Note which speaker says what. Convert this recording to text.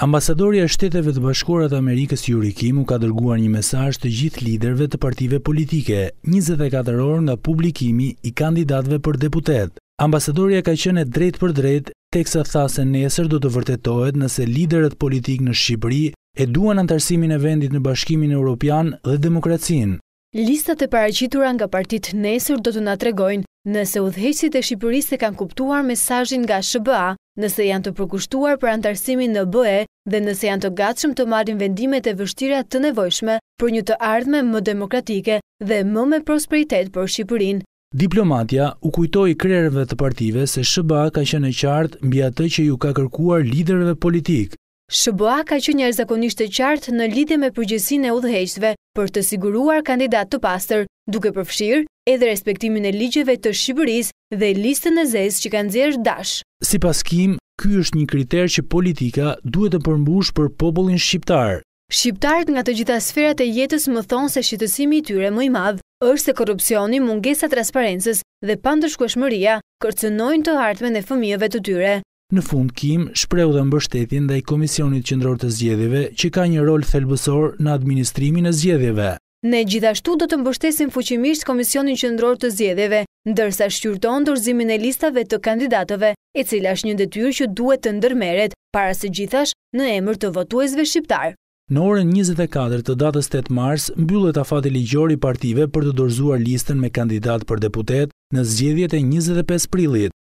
Speaker 1: Ambasadori e shteteve të bashkuara të Amerikës Yuri u ka dërguar një mesaj të gjithë liderve të partive politike, 24 orë nga publikimi i kandidatve për deputet. Ambasadori e ka qene drejt për drejt, teksa thasë e nesër do të vërtetohet nëse liderët politik në Shqipëri e duan antarësimin e vendit në bashkimin e Europian dhe demokracin.
Speaker 2: Listat e paracitura nga partit nesër do të nga tregojnë nëse udhejësit e Shqipërisë e kanë kuptuar mesajin nga SHBA nëse janë të përkushtuar për antarësimin në bëhe dhe nëse janë të gatshëm të marrin vendimet e vështira të nevojshme për një të ardhme më demokratike dhe më me prosperitet për Shqipërin.
Speaker 1: Diplomatia u kujtoi krerëve të partive se SBA ka qenë e qartë mbi atë që ju ka kërkuar liderëve politik.
Speaker 2: SBA ka qenë jashtëzakonisht e qartë në lidhje me përgjegjësinë e udhëheqësve për të siguruar kandidat të pastër, duke përfshirë edhe respektimin e ligjeve të Shqipërisë dhe listën e zez që kanë zirë dash.
Speaker 1: Si pas kim, ky është një kriter që politika duhet të përmbush për popullin shqiptar.
Speaker 2: Shqiptarët nga të gjitha sferat e jetës më thonë se shqitësimi i tyre më i madhë është se korupcioni, mungesa transparentës dhe pandërshkueshmëria kërcënojnë të hartme në fëmijëve të tyre.
Speaker 1: Në fund kim, shpreu dhe mbështetjen dhe i Komisionit Qëndror të Zgjedhjeve që ka një rol thelbësor në administrimin e zgjedhjeve.
Speaker 2: Ne gjithashtu do të mbështesim fuqimisht Komisionin Qëndror të Zgjedhjeve ndërsa shqyrton të e listave të kandidatove, e cila është një detyrë që duhet të ndërmeret, para se gjithash në emër të votuezve shqiptar.
Speaker 1: Në orën 24 të datës 8 mars, mbyllet afati ligjori partive për të dorzuar listën me kandidat për deputet në zgjedhjet e 25 prilit.